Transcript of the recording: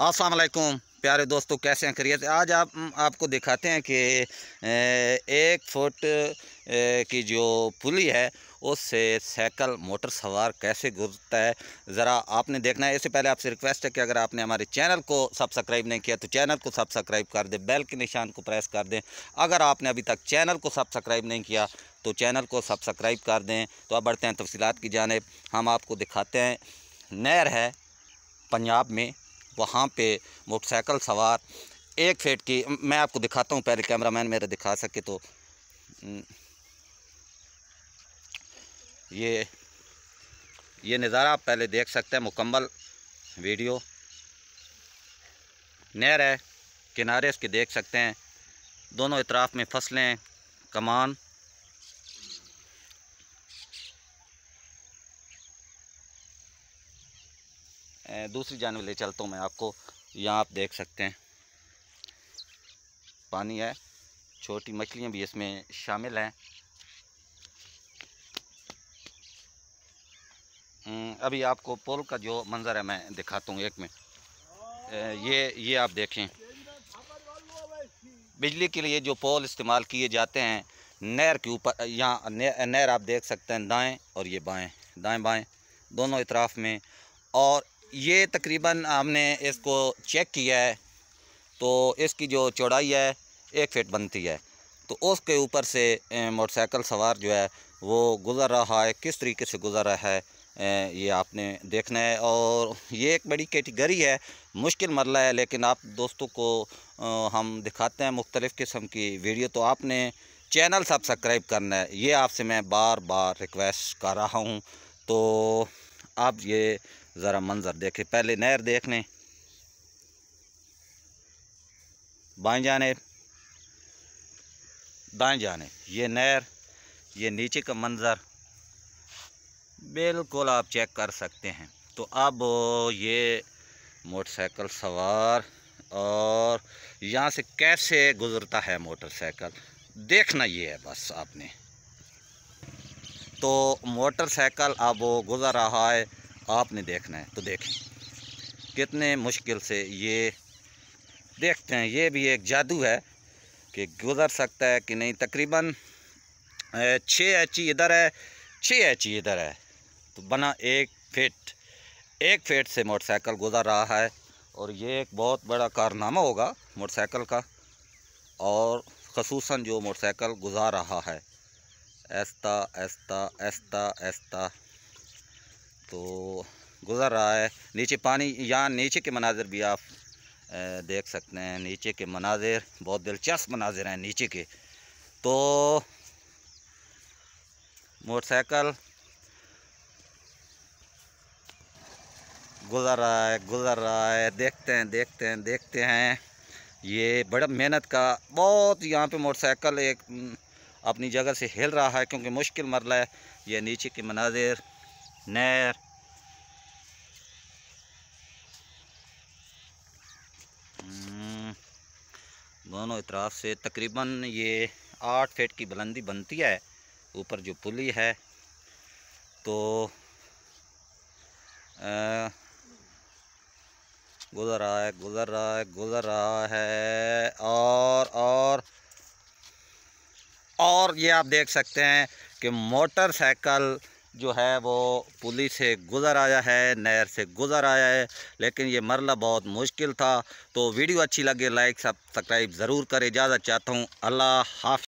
असलकुम प्यारे दोस्तों कैसे हैं करिए आज आप आपको दिखाते हैं कि एक फुट की जो पुली है उससे साइकिल मोटर सवार कैसे गुजरता है ज़रा आपने देखना है इससे पहले आपसे रिक्वेस्ट है कि अगर आपने हमारे चैनल को सब्सक्राइब नहीं किया तो चैनल को सब्सक्राइब कर दें बेल के निशान को प्रेस कर दें अगर आपने अभी तक चैनल को सब्सक्राइब नहीं किया तो चैनल को सब्सक्राइब कर दें तो अब बढ़ते हैं तफसीत की जानब हम आपको दिखाते हैं नहर है पंजाब में वहाँ पे मोटरसाइकिल सवार एक फेट की मैं आपको दिखाता हूँ पहले कैमरा मैन मेरा दिखा सके तो हम्म। ये ये नज़ारा आप पहले देख सकते हैं मुकम्मल वीडियो नहर है किनारे इसके देख सकते हैं दोनों इतराफ़ में फसलें कमान दूसरी जानवर ले चलता हूँ मैं आपको यहाँ आप देख सकते हैं पानी है छोटी मछलियाँ भी इसमें शामिल हैं हम्म, अभी आपको पोल का जो मंज़र है मैं दिखाता हूँ एक में ये ये आप देखें बिजली के लिए जो पोल इस्तेमाल किए जाते हैं नहर के ऊपर यहाँ नहर आप देख सकते हैं दाएं और ये बाएं दाएं बाएं दोनों इतराफ़ में और ये तकरीबन हमने इसको चेक किया है तो इसकी जो चौड़ाई है एक फिट बनती है तो उसके ऊपर से मोटरसाइकिल सवार जो है वो गुज़र रहा है किस तरीके से गुज़र रहा है ये आपने देखना है और ये एक बड़ी कैटेगरी है मुश्किल मरला है लेकिन आप दोस्तों को हम दिखाते हैं मुख्तलिफ़ किस्म की वीडियो तो आपने चैनल सब्सक्राइब करना है ये आपसे मैं बार बार रिक्वेस्ट कर रहा हूँ तो आप ये ज़रा मंज़र देखे पहले नहर देख लें बाएँ जाने दाएँ जाने ये नहर ये नीचे का मंज़र बिल्कुल आप चेक कर सकते हैं तो अब ये मोटरसाइकिल सवार और यहाँ से कैसे गुज़रता है मोटरसाइकिल देखना ये है बस आपने तो मोटरसाइकिल अब गुज़र रहा है आपने देखना है तो देखें कितने मुश्किल से ये देखते हैं ये भी एक जादू है कि गुज़र सकता है कि नहीं तकरीबन छः एच इधर है छः एच इधर है तो बना एक फिट एक फिट से मोटरसाइकिल गुज़र रहा है और ये एक बहुत बड़ा कारनामा होगा मोटरसाइकिल का और खसूस जो मोटरसाइकिल गुजार रहा है ऐसा ऐसा ऐसा ऐसा तो गुज़र रहा है नीचे पानी यहाँ नीचे के मनाजिर भी आप देख सकते हैं नीचे के मनाजिर बहुत दिलचस्प मनाजिर हैं नीचे के तो मोटरसाइकिल गुज़र रहा है गुज़र रहा है देखते हैं देखते हैं देखते हैं ये बड़ा मेहनत का बहुत यहाँ पे मोटरसाइकिल एक अपनी जगह से हिल रहा है क्योंकि मुश्किल मरला है ये नीचे के मनाजिर नहर हम्म, दोनों इतराफ़ से तकरीबन ये आठ फीट की बुलंदी बनती है ऊपर जो पुली है तो गुजर रहा है गुजर रहा है गुजर रहा है और और और ये आप देख सकते हैं कि मोटरसाइकिल जो है वो पुली से गुज़र आया है नहर से गुज़र आया है लेकिन ये मरला बहुत मुश्किल था तो वीडियो अच्छी लगे लाइक सब्सक्राइब ज़रूर करें इजाज़त चाहता हूँ अल्लाह हाफ